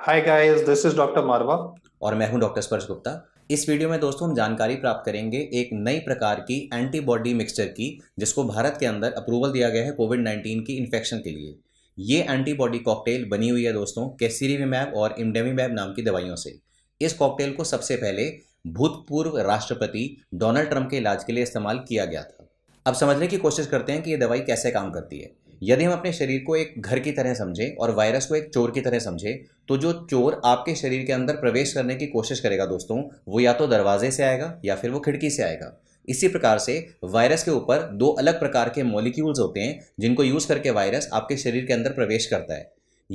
hi guys this is doctor Marwa और मैं हूं डॉक्टर स्पर्श गुप्ता इस वीडियो में दोस्तों हम जानकारी प्राप्त करेंगे एक नई प्रकार की एंटीबॉडी मिक्सचर की जिसको भारत के अंदर अप्रूवल दिया गया है कोविड 19 की इन्फेक्शन के लिए ये एंटीबॉडी कॉकटेल बनी हुई है दोस्तों कैसीरीवीमैब और मैब नाम की दवाइयों से इस कॉकटेल को सबसे पहले भूतपूर्व राष्ट्रपति डोनाल्ड ट्रंप के इलाज के लिए इस्तेमाल किया गया था अब समझने की कोशिश करते हैं कि ये दवाई कैसे काम करती है यदि हम अपने शरीर को एक घर की तरह समझें और वायरस को एक चोर की तरह समझें तो जो चोर आपके शरीर के अंदर प्रवेश करने की कोशिश करेगा दोस्तों वो या तो दरवाजे से आएगा या फिर वो खिड़की से आएगा इसी प्रकार से वायरस के ऊपर दो अलग प्रकार के मॉलिक्यूल्स होते हैं जिनको यूज़ करके वायरस आपके शरीर के अंदर प्रवेश करता है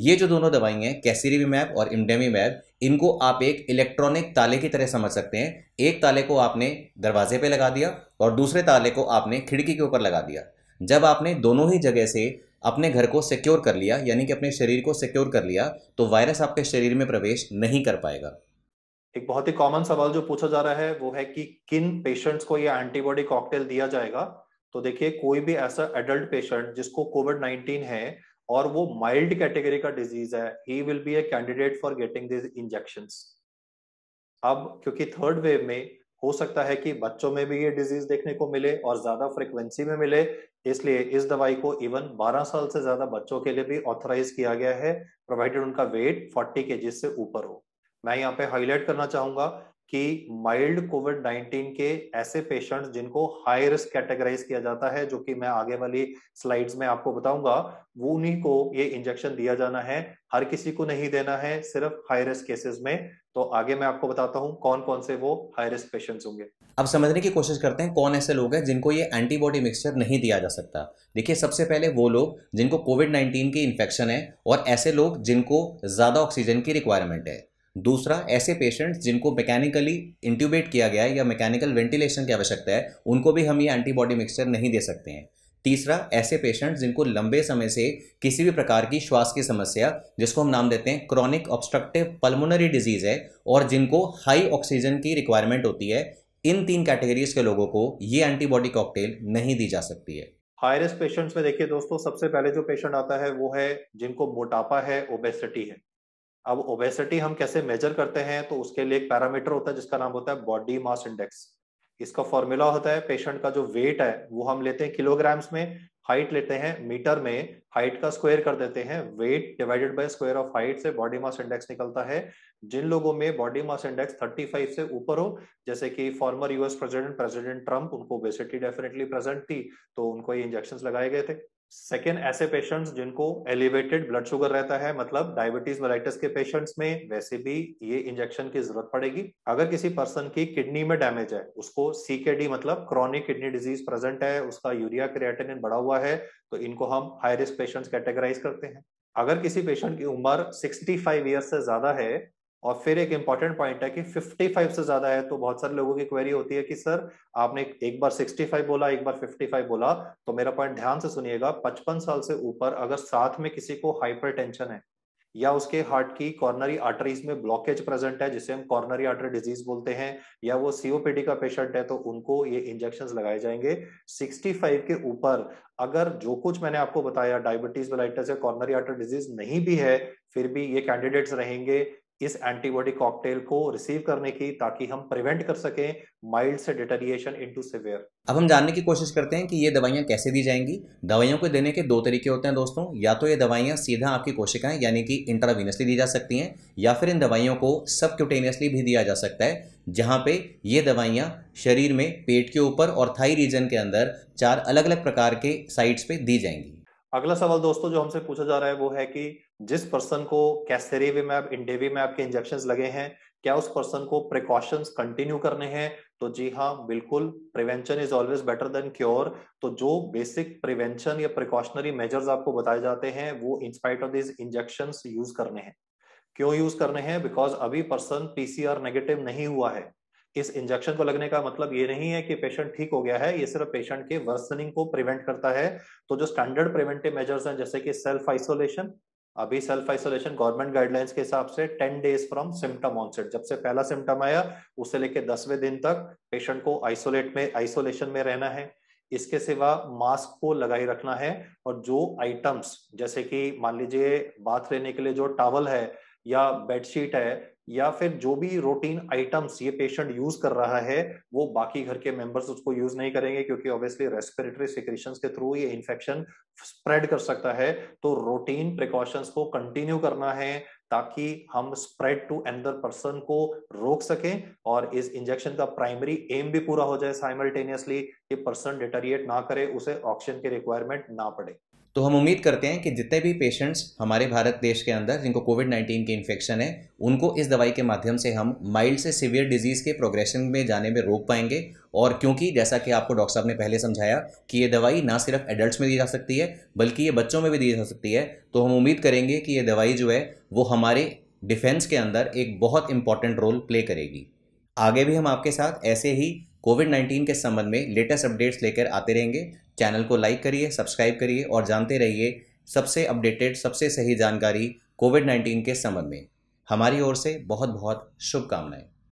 ये जो दोनों दवाई हैं मैप और इमडेमी मैप इनको आप एक इलेक्ट्रॉनिक ताले की तरह समझ सकते हैं एक ताले को आपने दरवाजे पे लगा दिया और दूसरे ताले को आपने खिड़की के ऊपर लगा दिया जब आपने दोनों ही जगह से अपने घर को सिक्योर कर लिया यानी कि अपने शरीर को सिक्योर कर लिया तो वायरस आपके शरीर में प्रवेश नहीं कर पाएगा एक बहुत ही कॉमन सवाल जो पूछा जा रहा है वो है कि किन पेशेंट्स को ये एंटीबॉडी कॉकटेल दिया जाएगा तो देखिए कोई भी ऐसा एडल्ट पेशेंट जिसको कोविड नाइनटीन है और वो माइल्ड कैटेगरी का डिजीज है he will be a candidate for getting this injection अब क्योंकि थर्ड वेव में हो सकता है कि बच्चों में भी ये डिजीज देखने को मिले और ज्यादा फ्रिक्वेंसी में मिले इसलिए इस दवाई को इवन 12 साल से ज्यादा बच्चों के लिए भी ऑथराइज किया गया है प्रोवाइडेड उनका वेट 40 के से ऊपर हो मैं यहाँ पे हाईलाइट करना चाहूंगा कि माइल्ड कोविड 19 के ऐसे पेशेंट्स जिनको हाई रिस्क कैटेगराइज किया जाता है जो कि मैं आगे वाली स्लाइड्स में आपको बताऊंगा वो उन्हीं को ये इंजेक्शन दिया जाना है हर किसी को नहीं देना है सिर्फ हाई रिस्क केसेस में तो आगे मैं आपको बताता हूँ कौन कौन से वो हाई रिस्क पेशेंट्स होंगे अब समझने की कोशिश करते हैं कौन ऐसे लोग हैं जिनको ये एंटीबॉडी मिक्सचर नहीं दिया जा सकता देखिए सबसे पहले वो लोग जिनको कोविड नाइन्टीन की इन्फेक्शन है और ऐसे लोग जिनको ज़्यादा ऑक्सीजन की रिक्वायरमेंट है दूसरा ऐसे पेशेंट्स जिनको मैकेनिकली इंट्यूबेट किया गया है या मैकेनिकल वेंटिलेशन की आवश्यकता है उनको भी हम ये एंटीबॉडी मिक्सचर नहीं दे सकते हैं तीसरा ऐसे पेशेंट्स जिनको लंबे समय से किसी भी प्रकार की श्वास की समस्या जिसको हम नाम देते हैं क्रॉनिक ऑब्स्ट्रक्टिव पल्मोनरी डिजीज़ है और जिनको हाई ऑक्सीजन की रिक्वायरमेंट होती है इन तीन कैटेगरीज के लोगों को ये एंटीबॉडी कॉकटेल नहीं दी जा सकती है हाई रिस्क पेशेंट्स में देखिए दोस्तों सबसे पहले जो पेशेंट आता है वो है जिनको मोटापा है ओबेसिटी है अब ओबेसिटी हम कैसे मेजर करते हैं तो उसके लिए एक पैरामीटर होता है जिसका नाम होता है बॉडी मास इंडेक्स इसका फॉर्मूला होता है पेशेंट का जो वेट है वो हम लेते हैं किलोग्राम्स में हाइट लेते हैं मीटर में हाइट का स्क्वायर कर देते हैं weight divided by square of height से बॉडी मास इंडेक्स निकलता है जिन लोगों में बॉडी मास इंडेक्स 35 से ऊपर हो जैसे कि former US president president Trump उनको ओबेसिटी डेफिनेटली प्रेजेंट थी तो उनको ये इंजेक्शन लगाए गए थे सेकेंड ऐसे पेशेंट्स जिनको एलिवेटेड ब्लड शुगर रहता है मतलब डायबिटीज मेलाइटिस के पेशेंट्स में वैसे भी ये इंजेक्शन की जरूरत पड़ेगी अगर किसी पर्सन की किडनी में डैमेज है उसको सीकेडी मतलब क्रॉनिक किडनी डिजीज प्रेजेंट है उसका यूरिया क्रिएटिनिन बढ़ा हुआ है तो इनको हम हाई रिस्क पेशेंट्स कैटेगराइज करते हैं अगर किसी पेशेंट की उम्र 65 फाइव ईयर से ज्यादा है और फिर एक इंपॉर्टेंट पॉइंट है कि 55 से ज्यादा है तो बहुत सारे लोगों की क्वेरी होती है कि सर आपने एक बार 65 बोला एक बार 55 बोला तो मेरा पॉइंट ध्यान से सुनिएगा 55 साल से ऊपर अगर साथ में किसी को हाइपर है या उसके हार्ट की कॉर्नरी आर्टरीज में ब्लॉकेज प्रेजेंट है जिसे हम कॉर्नरी आर्टरी डिजीज बोलते हैं या वो सीओपीडी का पेशेंट है तो उनको ये इंजेक्शन लगाए जाएंगे 65 के ऊपर अगर जो कुछ मैंने आपको बताया डायबिटीज वेलाइटिस या कॉर्नरी आर्टरी डिजीज नहीं भी है फिर भी ये कैंडिडेट्स रहेंगे इस एंटीबॉडी कॉकटेल को रिसीव करने की ताकि हम प्रिवेंट कर सकें माइल्ड से डिटेरिएशन इनटू सिवियर अब हम जानने की कोशिश करते हैं कि ये दवाइयाँ कैसे दी जाएंगी दवाइयों को देने के दो तरीके होते हैं दोस्तों या तो ये दवाइयाँ सीधा आपकी कोशिकाएं यानी कि इंट्रावीनसली दी जा सकती हैं या फिर इन दवाइयों को सबक्यूटेनियसली भी दिया जा सकता है जहाँ पे ये दवाइयाँ शरीर में पेट के ऊपर और थाई रीजन के अंदर चार अलग अलग प्रकार के साइट्स पे दी जाएंगी अगला सवाल दोस्तों जो हमसे पूछा जा रहा है वो है कि जिस पर्सन को कैसेरेवे में आप इंडेवे में आपके इंजेक्शन लगे हैं क्या उस पर्सन को प्रिकॉशन कंटिन्यू करने हैं तो जी हाँ बिल्कुल prevention is always better than cure तो जो बेसिक प्रिवेंशन या प्रिकॉशनरी मेजर्स आपको बताए जाते हैं वो in spite of this injection use करने हैं क्यों यूज करने हैं बिकॉज अभी पर्सन पीसीआर नेगेटिव नहीं हुआ है इस इंजेक्शन को लगने का मतलब ये नहीं है कि पेशेंट ठीक हो गया है ये सिर्फ पेशेंट के वर्सनिंग को प्रिवेंट करता है तो जो स्टैंडर्ड प्रिवेंटिव मेजर्स हैं जैसे कि सेल्फ आइसोलेशन अभी सेल्फ आइसोलेशन गवर्नमेंट गाइडलाइंस के हिसाब से ten days from symptom onset जब से पहला सिम्टम आया उससे लेके दसवें दिन तक पेशेंट को आइसोलेट में आइसोलेशन में रहना है इसके सिवा मास्क को लगाए रखना है और जो आइटम्स जैसे कि मान लीजिए बाथ लेने के लिए जो टावल है या बेडशीट है या फिर जो भी रोटीन आइटम्स ये पेशेंट यूज कर रहा है वो बाकी घर के मेंबर्स उसको यूज नहीं करेंगे क्योंकि ऑब्वियसली रेस्पिरेटरी सिक्रेशन के थ्रू ये इन्फेक्शन स्प्रेड कर सकता है तो रोटीन प्रिकॉशंस को कंटिन्यू करना है ताकि हम स्प्रेड टू अनदर पर्सन को रोक सके और इस इंजेक्शन का प्राइमरी एम भी पूरा हो जाए साइमल्टेनियसली कि पर्सन डिटरिएट ना करे उसे ऑक्सीजन की रिक्वायरमेंट ना पड़े तो हम उम्मीद करते हैं कि जितने भी पेशेंट्स हमारे भारत देश के अंदर जिनको कोविड नाइन्टीन की इन्फेक्शन है उनको इस दवाई के माध्यम से हम माइल्ड से सीवियर डिजीज़ के प्रोग्रेशन में जाने में रोक पाएंगे और क्योंकि जैसा कि आपको डॉक्टर साहब ने पहले समझाया कि ये दवाई ना सिर्फ एडल्ट में दी जा सकती है बल्कि ये बच्चों में भी दी जा सकती है तो हम उम्मीद करेंगे कि ये दवाई जो है वो हमारे डिफेंस के अंदर एक बहुत इंपॉर्टेंट रोल प्ले करेगी आगे भी हम आपके साथ ऐसे ही कोविड 19 के संबंध में लेटेस्ट अपडेट्स लेकर आते रहेंगे चैनल को लाइक करिए सब्सक्राइब करिए और जानते रहिए सबसे अपडेटेड सबसे सही जानकारी कोविड 19 के संबंध में हमारी ओर से बहुत बहुत शुभकामनाएं